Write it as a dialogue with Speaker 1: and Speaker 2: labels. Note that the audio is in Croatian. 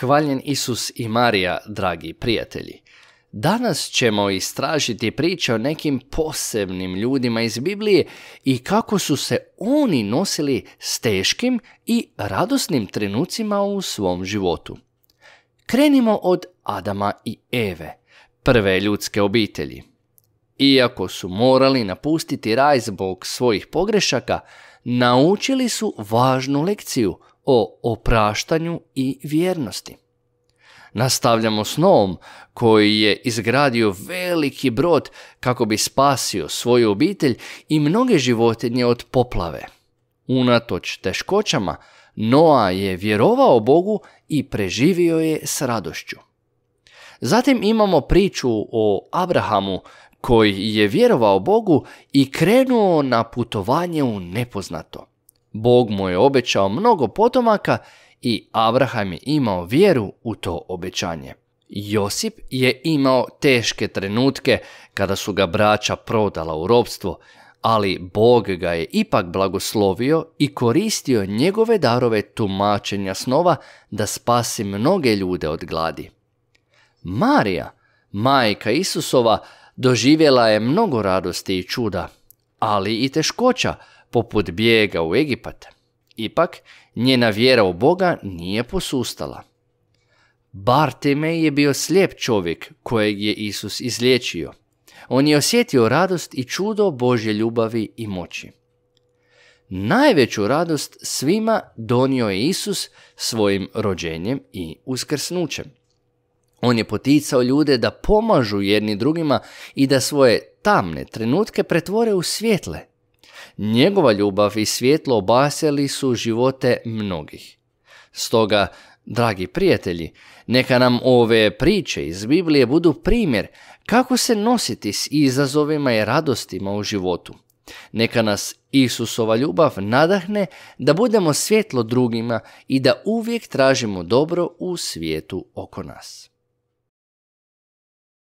Speaker 1: Hvaljen Isus i Marija, dragi prijatelji. Danas ćemo istražiti priče o nekim posebnim ljudima iz Biblije i kako su se oni nosili s teškim i radosnim trenucima u svom životu. Krenimo od Adama i Eve, prve ljudske obitelji. Iako su morali napustiti raj zbog svojih pogrešaka, naučili su važnu lekciju – o opraštanju i vjernosti. Nastavljamo s Noom koji je izgradio veliki brod kako bi spasio svoju obitelj i mnoge životinje od poplave. Unatoč teškoćama, Noa je vjerovao Bogu i preživio je s radošću. Zatim imamo priču o Abrahamu koji je vjerovao Bogu i krenuo na putovanje u nepoznato. Bog mu je obećao mnogo potomaka i Abraham je imao vjeru u to obećanje. Josip je imao teške trenutke kada su ga braća prodala u robstvo, ali Bog ga je ipak blagoslovio i koristio njegove darove tumačenja snova da spasi mnoge ljude od gladi. Marija, majka Isusova, doživjela je mnogo radosti i čuda, ali i teškoća poput bijega u Egipat, ipak njena vjera u Boga nije posustala. Bartimej je bio slijep čovjek kojeg je Isus izliječio. On je osjetio radost i čudo Božje ljubavi i moći. Najveću radost svima donio je Isus svojim rođenjem i uskrsnućem. On je poticao ljude da pomažu jedni drugima i da svoje tamne trenutke pretvore u svjetle – njegova ljubav i svjetlo obasjali su živote mnogih. Stoga, dragi prijatelji, neka nam ove priče iz Biblije budu primjer kako se nositi s izazovima i radostima u životu. Neka nas Isusova ljubav nadahne da budemo svjetlo drugima i da uvijek tražimo dobro u svijetu oko nas.